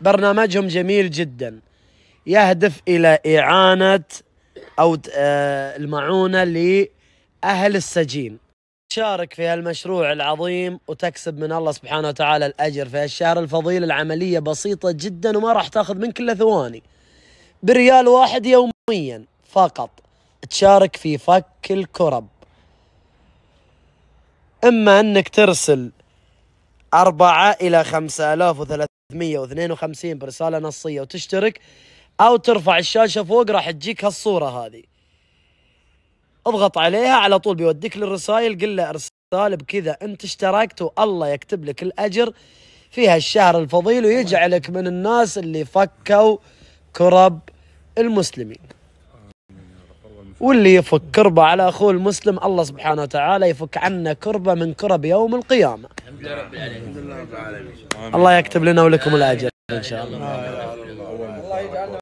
برنامجهم جميل جدا يهدف الى اعانه او آه، المعونه لاهل السجين شارك في هالمشروع العظيم وتكسب من الله سبحانه وتعالى الاجر في هالشهر الفضيل العمليه بسيطه جدا وما راح تاخذ منك الا ثواني بريال واحد يوميا فقط تشارك في فك الكرب اما انك ترسل أربعة إلى 5352 برسالة نصية وتشترك أو ترفع الشاشة فوق راح تجيك هالصورة هذه اضغط عليها على طول بيوديك للرسائل قل له ارسال بكذا انت اشتركت والله يكتب لك الاجر في هالشهر الفضيل ويجعلك من الناس اللي فكوا كرب المسلمين واللي يفك كربة على أخوه المسلم الله سبحانه وتعالى يفك عنا كربة من كرب يوم القيامة الله يكتب لنا ولكم الأجر إن شاء الله